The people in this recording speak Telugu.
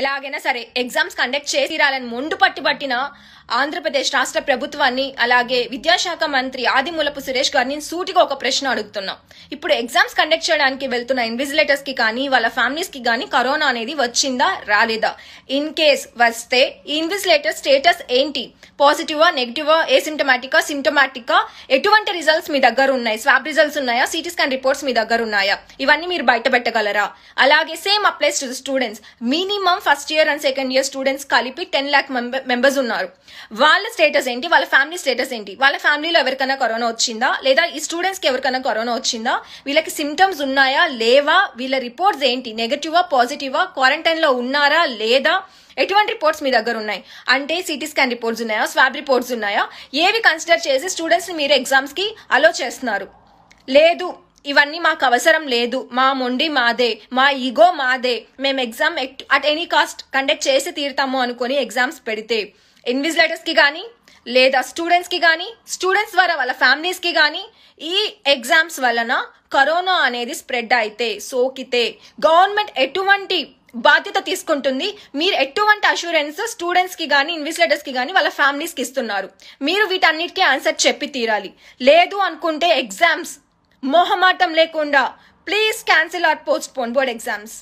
ఎలాగైనా సరే ఎగ్జామ్స్ కండక్ట్ చేసి తీరాలని మొండు పట్టి పట్టిన ఆంధ్రప్రదేశ్ రాష్ట్ర ప్రభుత్వాన్ని అలాగే విద్యాశాఖ మంత్రి ఆదిమూలపు సురేష్ గారిని సూటిగా ఒక ప్రశ్న అడుగుతున్నాం ఇప్పుడు ఎగ్జామ్స్ కండక్ట్ చేయడానికి వెళ్తున్న ఇన్విజిలేటర్స్ కి కానీ వాళ్ళ ఫ్యామిలీస్ కి కానీ కరోనా అనేది వచ్చిందా రాలేదా ఇన్ కేస్ వస్తే ఈ ఇన్విజిలేటర్ స్టేటస్ ఏంటి పాజిటివా నెగిటివా ఏసింటమాటికా సింటమాటికా ఎటువంటి రిజల్ట్స్ మీ దగ్గర ఉన్నాయి స్వాబ్ రిజల్ట్స్ ఉన్నాయా సిటీ స్కాన్ రిపోర్ట్స్ మీ దగ్గర ఉన్నాయా ఇవన్నీ మీరు బయట పెట్టగలరా అలాగే same applies to students minimum first year and second year students కలిపి టెన్ ల్యాక్ మెంబర్స్ ఉన్నారు వాళ్ళ స్టేటస్ ఏంటి వాళ్ళ ఫ్యామిలీ స్టేటస్ ఏంటి వాళ్ళ ఫ్యామిలీలో ఎవరికైనా కరోనా వచ్చిందా లేదా ఈ స్టూడెంట్స్కి ఎవరికైనా కరోనా వచ్చిందా వీళ్ళకి సిమ్టమ్స్ ఉన్నాయా లేవా వీళ్ళ రిపోర్ట్స్ ఏంటి నెగటివా పాజిటివా క్వారంటైన్లో ఉన్నారా లేదా ఎటువంటి రిపోర్ట్స్ మీ దగ్గర ఉన్నాయి అంటే సిటీ స్కాన్ రిపోర్ట్స్ ఉన్నాయా స్వాబ్ రిపోర్ట్స్ ఉన్నాయా ఏవి కన్సిడర్ చేసి స్టూడెంట్స్ని మీరు ఎగ్జామ్స్కి అలో చేస్తున్నారు లేదు ఇవన్నీ మాకు అవసరం లేదు మా మొండి మాదే మా ఈగో మాదే మేము exam at any cost conduct చేసి తీరుతాము అనుకుని ఎగ్జామ్స్ పెడితే ఇన్విజిలేటర్స్కి కానీ లేదా స్టూడెంట్స్కి కానీ స్టూడెంట్స్ ద్వారా వాళ్ళ ఫ్యామిలీస్కి కానీ ఈ ఎగ్జామ్స్ వలన కరోనా అనేది స్ప్రెడ్ అయితే సోకితే గవర్నమెంట్ ఎటువంటి బాధ్యత తీసుకుంటుంది మీరు ఎటువంటి అష్యూరెన్స్ స్టూడెంట్స్కి కానీ కి కానీ వాళ్ళ ఫ్యామిలీస్కి ఇస్తున్నారు మీరు వీటన్నిటికీ ఆన్సర్ చెప్పి తీరాలి లేదు అనుకుంటే ఎగ్జామ్స్ మోహమాటం లేకుండా please cancel or postpone board exams